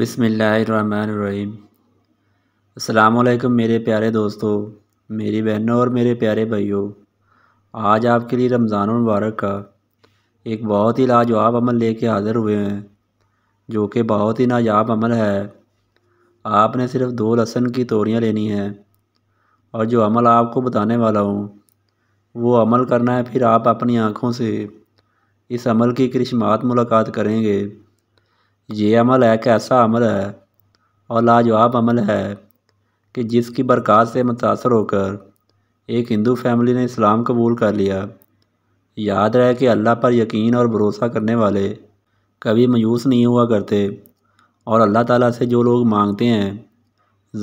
बिसमीम् अलैक्म मेरे प्यारे दोस्तों मेरी बहनों और मेरे प्यारे भाइयों आज आपके लिए रमज़ान मुबारक का एक बहुत ही लाजवाब अमल लेके हाज़िर हुए हैं जो कि बहुत ही नायाब अमल है आपने सिर्फ़ दो लहसन की तोरियां लेनी हैं और जो अमल आपको बताने वाला हूँ वो अमल करना है फिर आप अपनी आँखों से इस अमल की करिश्मात मुलाकात करेंगे ये अमल है कैसा अमल है और लाजवाब अमल है कि जिसकी बरक़ात से मुतासर होकर एक हिंदू फैमिली ने इस्लाम कबूल कर लिया याद रहे कि अल्लाह पर यकीन और भरोसा करने वाले कभी मायूस नहीं हुआ करते और अल्लाह ताला से जो लोग मांगते हैं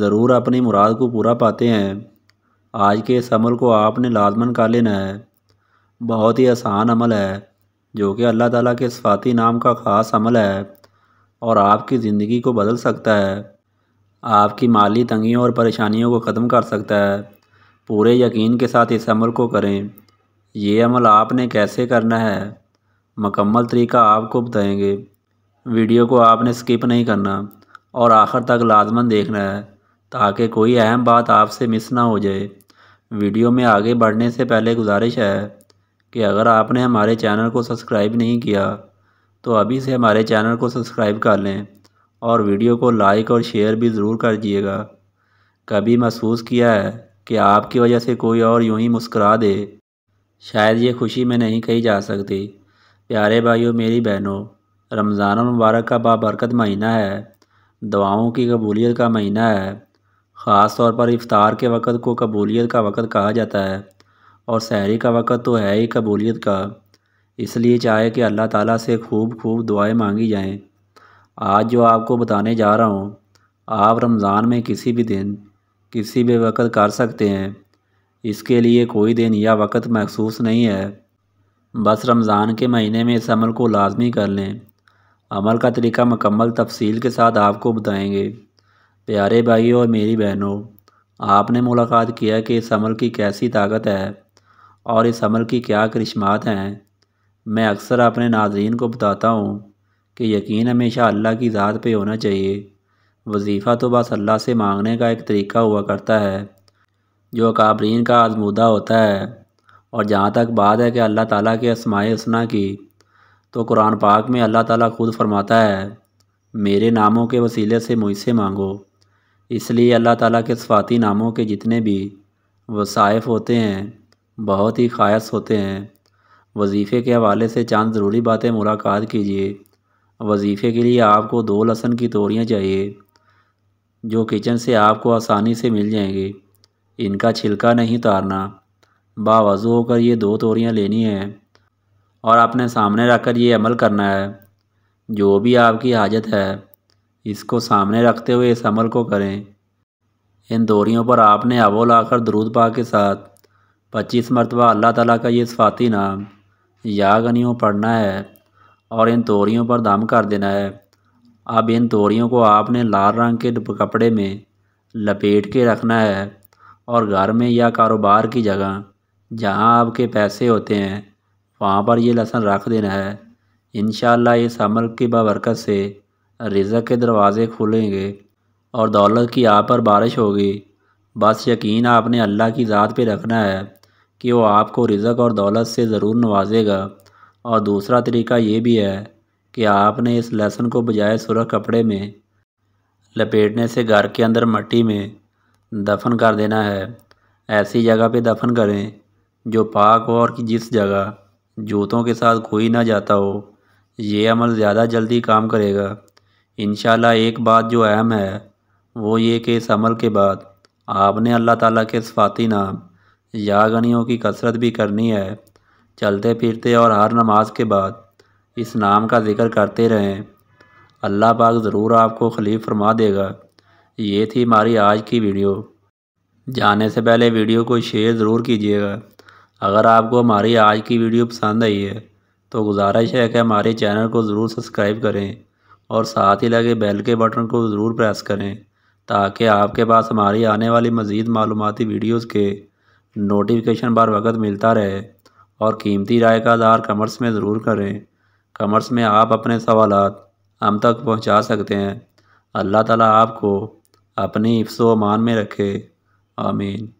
ज़रूर अपनी मुराद को पूरा पाते हैं आज के इस अमल को आपने लाजमन का लेना है बहुत ही आसान अमल है जो कि अल्लाह ताला के सफ़ाती नाम का ख़ास अमल है और आपकी ज़िंदगी को बदल सकता है आपकी माली तंगियों और परेशानियों को ख़त्म कर सकता है पूरे यकीन के साथ इस अमल को करें ये अमल आपने कैसे करना है मकम्मल तरीका आपको बताएंगे वीडियो को आपने स्किप नहीं करना और आखिर तक लाजमन देखना है ताकि कोई अहम बात आपसे मिस ना हो जाए वीडियो में आगे बढ़ने से पहले गुजारिश है कि अगर आपने हमारे चैनल को सब्सक्राइब नहीं किया तो अभी से हमारे चैनल को सब्सक्राइब कर लें और वीडियो को लाइक और शेयर भी ज़रूर कर दीजिएगा कभी महसूस किया है कि आपकी वजह से कोई और यूं ही मुस्करा दे शायद ये खुशी में नहीं कही जा सकती प्यारे भाइयों मेरी बहनों रमज़ान मुबारक का बाबरकत महीना है दुआओं की कबूलियत का महीना है ख़ास तौर पर इफ़ार के वक़्त को कबूलियत का वक़्त कहा जाता है और सहरी का वक़्त तो है ही कबूलियत का इसलिए चाहे कि अल्लाह ताला से खूब खूब दुआएं मांगी जाएं आज जो आपको बताने जा रहा हूँ आप रमज़ान में किसी भी दिन किसी भी वक़्त कर सकते हैं इसके लिए कोई दिन या वक़्त महसूस नहीं है बस रमज़ान के महीने में इस अमल को लाजमी कर लें अमल का तरीका मकम्मल तफसील के साथ आपको बताएंगे प्यारे भाई और मेरी बहनों आपने मुलाकात किया कि इस अमल की कैसी ताकत है और इस अमल की क्या करिश्मात हैं मैं अक्सर अपने नाजरीन को बताता हूँ कि यकीन हमेशा अल्लाह की ज़ात पे होना चाहिए वजीफ़ा तो बस अल्लाह से मांगने का एक तरीका हुआ करता है जो अकाबरीन का आजमूदा होता है और जहाँ तक बात है कि अल्लाह ताला के असमाय हसना की तो कुरान पाक में अल्लाह ताला खुद फरमाता है मेरे नामों के वसीले से मुझसे मांगो इसलिए अल्लाह ताला के सफ़ाती नामों के जितने भी वसाइफ होते हैं बहुत ही खायस होते हैं वजीफ़े के हवाले से चंद ज़रूरी बातें मुलाकात कीजिए वजीफ़े के लिए आपको दो लहसन की तोरियाँ चाहिए जो किचन से आपको आसानी से मिल जाएंगी इनका छिलका नहीं तारना बावजू होकर ये दो तोरियाँ लेनी हैं और अपने सामने रखकर ये अमल करना है जो भी आपकी हाजत है इसको सामने रखते हुए इस अमल को करें इन दोरियों पर आपने अवोल आकर दरूद पा के साथ पच्चीस मरतबा अल्लाह ताला का ये सफ़ाती नाम यागनियों पढ़ना है और इन तोरियों पर दम कर देना है अब इन तोरियों को आपने लाल रंग के कपड़े में लपेट के रखना है और घर में या कारोबार की जगह जहाँ आपके पैसे होते हैं वहाँ पर ये लहसन रख देना है इन इस अमल की बबरकत से रिज़क के दरवाज़े खुलेंगे और दौलत की आप पर बारिश होगी बस यकीन आपने अल्लाह की ज़ात पे रखना है कि वो आपको रिजक और दौलत से ज़रूर नवाजेगा और दूसरा तरीका ये भी है कि आपने इस लहसन को बजाय सुरख कपड़े में लपेटने से घर के अंदर मट्टी में दफन कर देना है ऐसी जगह पे दफन करें जो पाक हो और जिस जगह जूतों के साथ कोई ना जाता हो ये अमल ज़्यादा जल्दी काम करेगा इन एक बात जो अहम है वो ये कि इस अमल के बाद आपने अल्लाह ताला के सफ़ाती नाम यागनियों की कसरत भी करनी है चलते फिरते और हर नमाज के बाद इस नाम का जिक्र करते रहें अल्लाह पाक ज़रूर आपको खलीफ फरमा देगा ये थी हमारी आज की वीडियो जाने से पहले वीडियो को शेयर ज़रूर कीजिएगा अगर आपको हमारी आज की वीडियो पसंद आई है तो गुजारिश है कि हमारे चैनल को ज़रूर सब्सक्राइब करें और साथ ही लगे बेल के बटन को ज़रूर प्रेस करें ताकि आपके पास हमारी आने वाली मज़ीद मालूमती वीडियोज़ के नोटिफिकेशन बार वक्त मिलता रहे और कीमती राय का आधार कमर्स में ज़रूर करें कमर्स में आप अपने सवाल हम तक पहुँचा सकते हैं अल्लाह ताला आपको अपनी हिफ्स मान में रखे आमीन